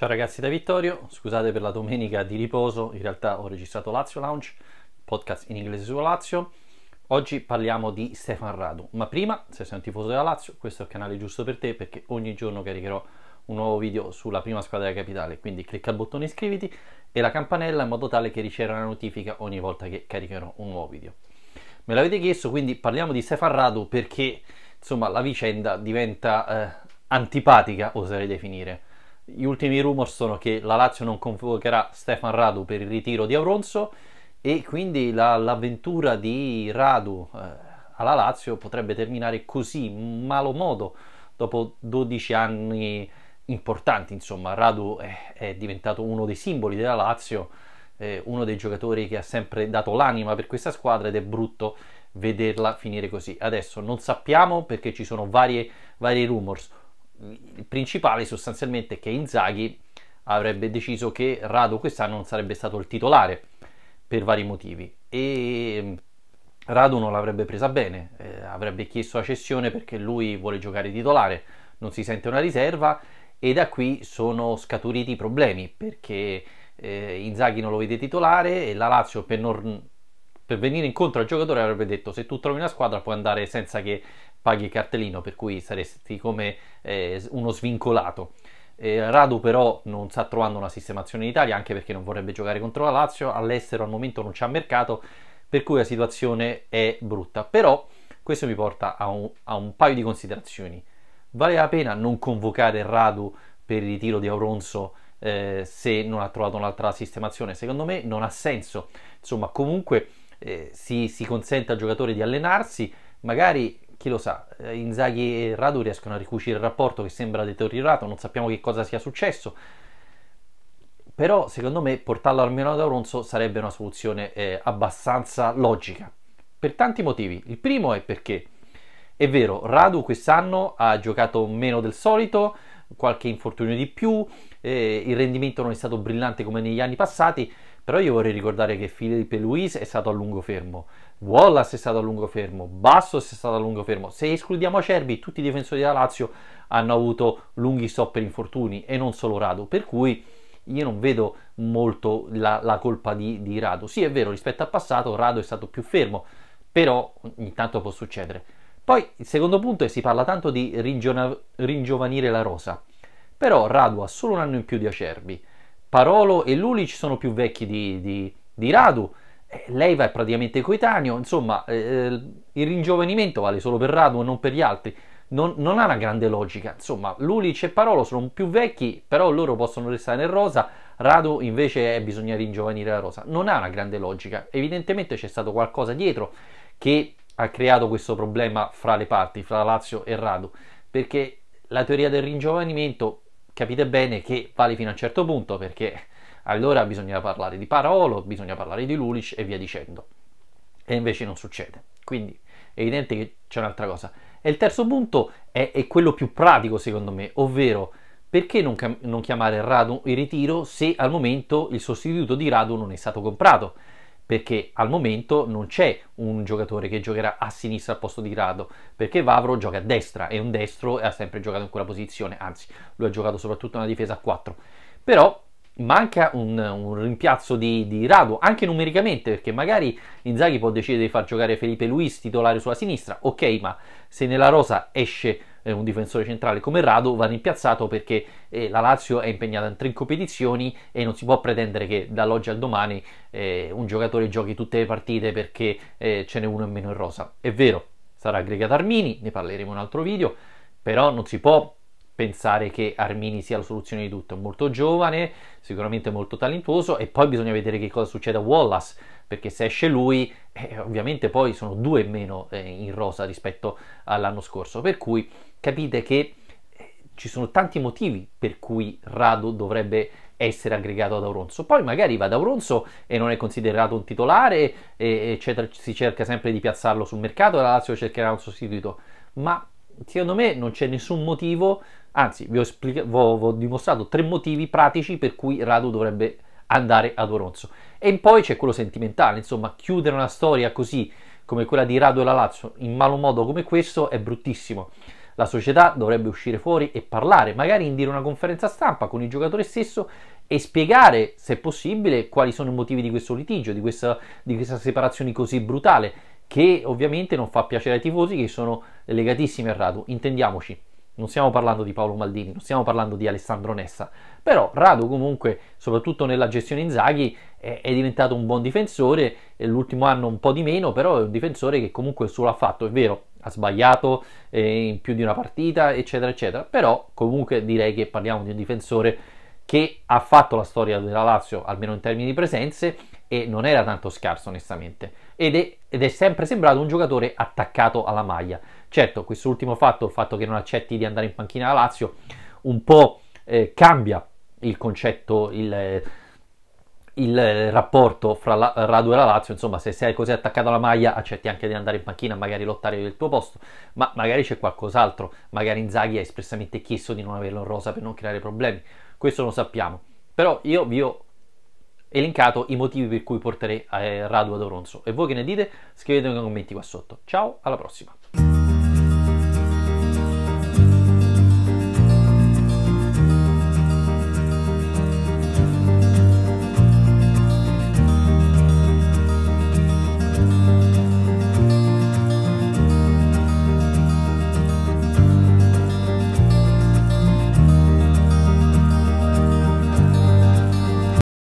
Ciao ragazzi da Vittorio, scusate per la domenica di riposo, in realtà ho registrato Lazio Lounge, podcast in inglese su Lazio. Oggi parliamo di Stefan Radu, ma prima, se sei un tifoso della Lazio, questo è il canale giusto per te perché ogni giorno caricherò un nuovo video sulla prima squadra della capitale, quindi clicca il bottone iscriviti e la campanella in modo tale che riceverai una notifica ogni volta che caricherò un nuovo video. Me l'avete chiesto, quindi parliamo di Stefan Radu perché, insomma, la vicenda diventa eh, antipatica, oserei definire gli ultimi rumor sono che la Lazio non convocherà Stefan Radu per il ritiro di Auronzo e quindi la, l'avventura di Radu eh, alla Lazio potrebbe terminare così, in malo modo, dopo 12 anni importanti. Insomma, Radu è, è diventato uno dei simboli della Lazio, eh, uno dei giocatori che ha sempre dato l'anima per questa squadra ed è brutto vederla finire così. Adesso non sappiamo perché ci sono varie, vari rumors il principale sostanzialmente è che Inzaghi avrebbe deciso che Rado quest'anno non sarebbe stato il titolare per vari motivi e mm, Rado non l'avrebbe presa bene, eh, avrebbe chiesto la cessione perché lui vuole giocare titolare, non si sente una riserva e da qui sono scaturiti i problemi perché eh, Inzaghi non lo vede titolare e la Lazio per, non, per venire incontro al giocatore avrebbe detto se tu trovi una squadra puoi andare senza che paghi il cartellino, per cui saresti come eh, uno svincolato. Eh, Radu però non sta trovando una sistemazione in Italia, anche perché non vorrebbe giocare contro la Lazio, all'estero al momento non c'è mercato, per cui la situazione è brutta. Però questo mi porta a un, a un paio di considerazioni. Vale la pena non convocare Radu per il ritiro di Auronzo eh, se non ha trovato un'altra sistemazione? Secondo me non ha senso. Insomma, comunque eh, si, si consente al giocatore di allenarsi, magari chi lo sa, eh, Inzaghi e Radu riescono a ricucire il rapporto che sembra deteriorato, non sappiamo che cosa sia successo. Però secondo me portarlo almeno ad Auronzo sarebbe una soluzione eh, abbastanza logica. Per tanti motivi. Il primo è perché è vero, Radu quest'anno ha giocato meno del solito, qualche infortunio di più, eh, il rendimento non è stato brillante come negli anni passati, però io vorrei ricordare che Felipe Luis è stato a lungo fermo, Wallace è stato a lungo fermo, Bastos è stato a lungo fermo. Se escludiamo Acerbi, tutti i difensori della Lazio hanno avuto lunghi stop per infortuni e non solo Rado, per cui io non vedo molto la, la colpa di, di Rado. Sì, è vero, rispetto al passato Rado è stato più fermo, però ogni tanto può succedere. Poi il secondo punto è che si parla tanto di ringiovanire la rosa, però Radu ha solo un anno in più di Acerbi, Parolo e Lulic sono più vecchi di, di, di Radu, eh, Leiva è praticamente coetaneo, insomma eh, eh, il ringiovanimento vale solo per Radu e non per gli altri, non, non, ha una grande logica, insomma Lulic e Parolo sono più vecchi, però loro possono restare nel rosa, Radu invece eh, bisogna ringiovanire la rosa, non ha una grande logica, evidentemente c'è stato qualcosa dietro che ha creato questo problema fra le parti, fra Lazio e Radu, perché la teoria del ringiovanimento capite bene che vale fino a un certo punto, perché allora bisogna parlare di Parolo, bisogna parlare di Lulic e via dicendo. E invece non succede. Quindi è evidente che c'è un'altra cosa. E il terzo punto è, è quello più pratico secondo me, ovvero perché non, non chiamare Radu in ritiro se al momento il sostituto di Radu non è stato comprato? perché al momento non c'è un giocatore che giocherà a sinistra al posto di Grado, perché Vavro gioca a destra e un destro e ha sempre giocato in quella posizione, anzi lui ha giocato soprattutto nella difesa a 4. Però manca un, un rimpiazzo di, di, Rado, anche numericamente, perché magari Inzaghi può decidere di far giocare Felipe Luis titolare sulla sinistra, ok, ma se nella rosa esce eh, un difensore centrale come Rado va rimpiazzato perché eh, la Lazio è impegnata in tre competizioni e non si può pretendere che dall'oggi al domani eh, un giocatore giochi tutte le partite perché eh, ce n'è uno in meno in rosa. È vero, sarà aggregato Armini, ne parleremo in un altro video, però non si può pensare che Armini sia la soluzione di tutto. È molto giovane, sicuramente molto talentuoso e poi bisogna vedere che cosa succede a Wallace, perché se esce lui, eh, ovviamente poi sono due in meno eh, in rosa rispetto all'anno scorso, per cui capite che eh, ci sono tanti motivi per cui Rado dovrebbe essere aggregato ad Auronzo. Poi magari va ad Auronzo e non è considerato un titolare, eccetera, si cerca sempre di piazzarlo sul mercato e la Lazio cercherà un sostituto. Ma secondo me non c'è nessun motivo, anzi vi ho, esplica- vi ho, ho dimostrato tre motivi pratici per cui Rado dovrebbe andare ad Auronzo. E poi c'è quello sentimentale, insomma chiudere una storia così come quella di Rado e la Lazio in malo modo come questo è bruttissimo. La società dovrebbe uscire fuori e parlare, magari indire una conferenza stampa con il giocatore stesso e spiegare, se possibile, quali sono i motivi di questo litigio, di questa, di questa separazione così brutale, che ovviamente non fa piacere ai tifosi che sono legatissimi al Radu. Intendiamoci, non stiamo parlando di Paolo Maldini, non stiamo parlando di Alessandro Nessa, però Radu comunque, soprattutto nella gestione Inzaghi, è, è diventato un buon difensore, l'ultimo anno un po' di meno, però è un difensore che comunque il suo l'ha fatto, è vero, ha sbagliato eh, in più di una partita, eccetera, eccetera. Però comunque direi che parliamo di un difensore che ha fatto la storia della Lazio, almeno in termini di presenze, e non era tanto scarso onestamente. Ed è, ed è sempre sembrato un giocatore attaccato alla maglia. Certo, quest'ultimo fatto, il fatto che non accetti di andare in panchina alla Lazio, un po' eh, cambia il concetto, il, il eh, rapporto fra la Radu e la Lazio, insomma, se sei così attaccato alla maglia, accetti anche di andare in panchina, magari lottare per il tuo posto, ma magari c'è qualcos'altro, magari Inzaghi ha espressamente chiesto di non averlo in rosa per non creare problemi, questo lo sappiamo. Però io vi ho elencato i motivi per cui porterei eh, Radu ad Oronzo e voi che ne dite? Scrivetemi nei commenti qua sotto. Ciao, alla prossima.